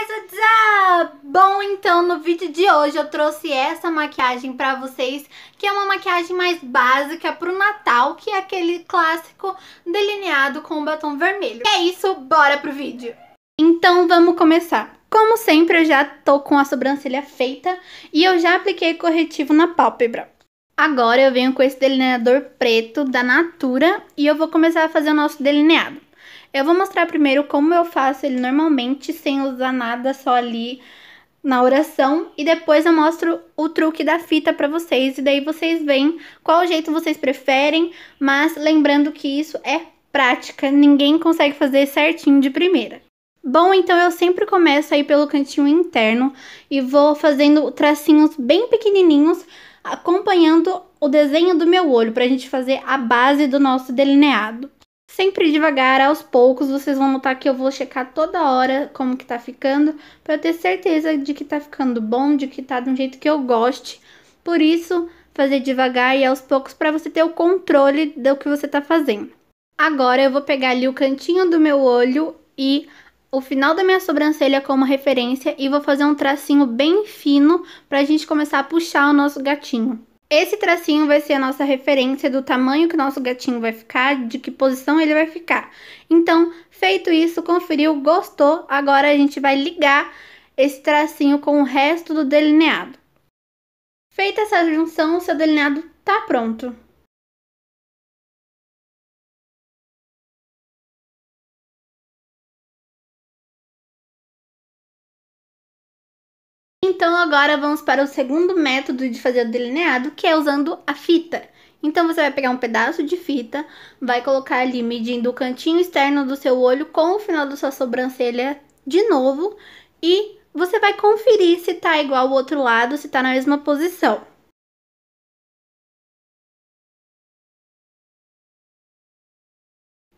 guys, what's up? Bom, então no vídeo de hoje eu trouxe essa maquiagem pra vocês, que é uma maquiagem mais básica pro Natal, que é aquele clássico delineado com batom vermelho. É isso, bora pro vídeo! Então vamos começar. Como sempre, eu já tô com a sobrancelha feita e eu já apliquei corretivo na pálpebra. Agora eu venho com esse delineador preto da Natura e eu vou começar a fazer o nosso delineado. Eu vou mostrar primeiro como eu faço ele normalmente, sem usar nada, só ali na oração. E depois eu mostro o truque da fita para vocês, e daí vocês veem qual jeito vocês preferem. Mas lembrando que isso é prática, ninguém consegue fazer certinho de primeira. Bom, então eu sempre começo aí pelo cantinho interno e vou fazendo tracinhos bem pequenininhos, acompanhando o desenho do meu olho, para a gente fazer a base do nosso delineado. Sempre devagar, aos poucos, vocês vão notar que eu vou checar toda hora como que tá ficando, para eu ter certeza de que tá ficando bom, de que tá de um jeito que eu goste. Por isso, fazer devagar e aos poucos para você ter o controle do que você tá fazendo. Agora eu vou pegar ali o cantinho do meu olho e o final da minha sobrancelha como referência e vou fazer um tracinho bem fino para a gente começar a puxar o nosso gatinho. Esse tracinho vai ser a nossa referência do tamanho que nosso gatinho vai ficar, de que posição ele vai ficar. Então, feito isso, conferiu, gostou, agora a gente vai ligar esse tracinho com o resto do delineado. Feita essa junção, o seu delineado tá pronto. Então agora vamos para o segundo método de fazer o delineado, que é usando a fita. Então você vai pegar um pedaço de fita, vai colocar ali medindo o cantinho externo do seu olho com o final da sua sobrancelha de novo e você vai conferir se tá igual o outro lado, se tá na mesma posição.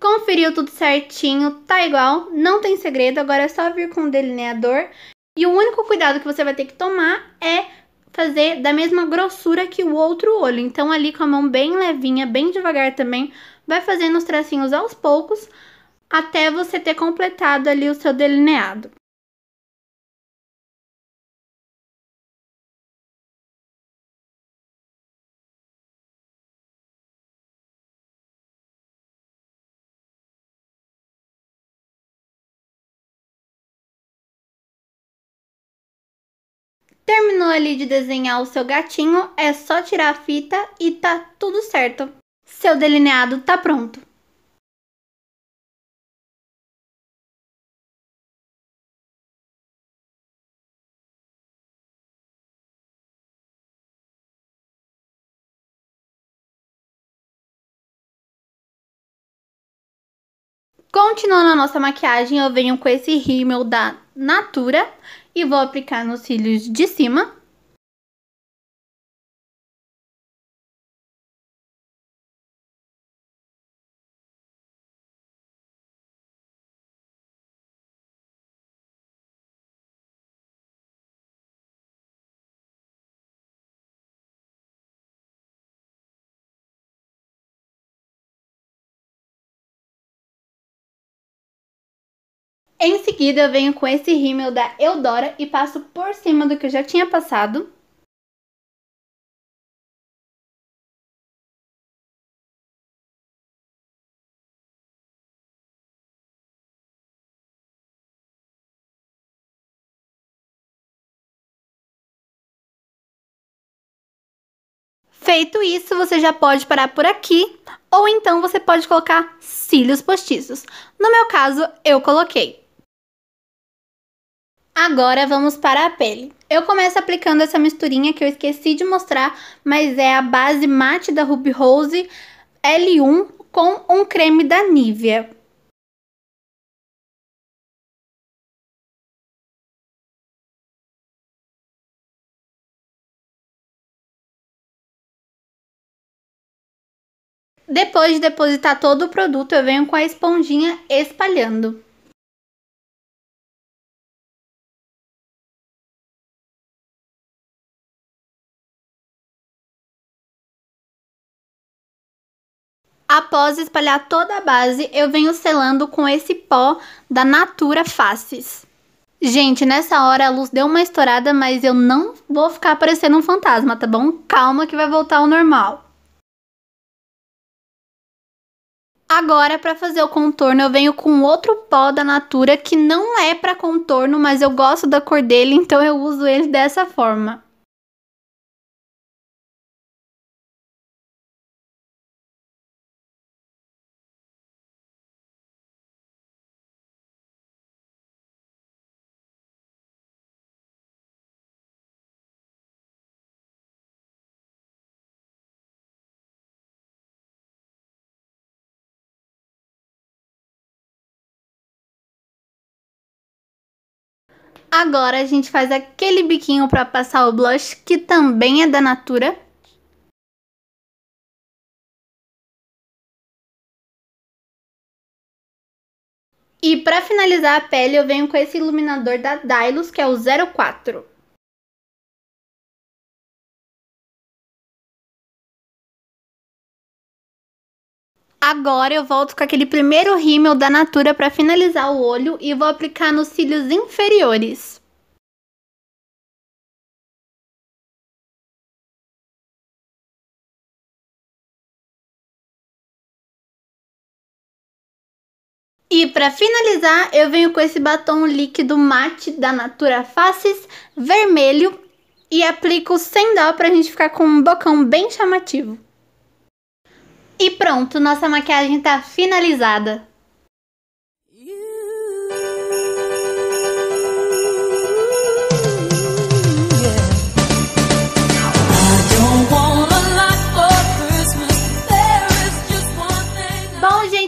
Conferiu tudo certinho, tá igual, não tem segredo, agora é só vir com o delineador e o único cuidado que você vai ter que tomar é fazer da mesma grossura que o outro olho. Então, ali com a mão bem levinha, bem devagar também, vai fazendo os tracinhos aos poucos até você ter completado ali o seu delineado. Terminou ali de desenhar o seu gatinho, é só tirar a fita e tá tudo certo. Seu delineado tá pronto. Continuando a nossa maquiagem, eu venho com esse rímel da Natura, e vou aplicar nos cílios de cima. Em seguida, eu venho com esse rímel da Eudora e passo por cima do que eu já tinha passado. Feito isso, você já pode parar por aqui, ou então você pode colocar cílios postiços. No meu caso, eu coloquei. Agora vamos para a pele. Eu começo aplicando essa misturinha que eu esqueci de mostrar, mas é a base mate da Ruby Rose L1 com um creme da Nivea. Depois de depositar todo o produto, eu venho com a esponjinha espalhando. Após espalhar toda a base, eu venho selando com esse pó da Natura Faces. Gente, nessa hora a luz deu uma estourada, mas eu não vou ficar parecendo um fantasma, tá bom? Calma que vai voltar ao normal. Agora, para fazer o contorno, eu venho com outro pó da Natura, que não é para contorno, mas eu gosto da cor dele, então eu uso ele dessa forma. Agora a gente faz aquele biquinho para passar o blush, que também é da Natura. E para finalizar a pele, eu venho com esse iluminador da Dylos, que é o 04. Agora eu volto com aquele primeiro rímel da Natura para finalizar o olho e vou aplicar nos cílios inferiores. E para finalizar, eu venho com esse batom líquido mate da Natura Faces, vermelho, e aplico sem dó pra gente ficar com um bocão bem chamativo. E pronto, nossa maquiagem está finalizada.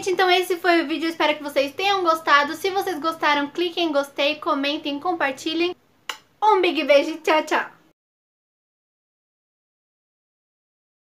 então esse foi o vídeo, espero que vocês tenham gostado. Se vocês gostaram, cliquem em gostei, comentem, compartilhem. Um big beijo tchau, tchau!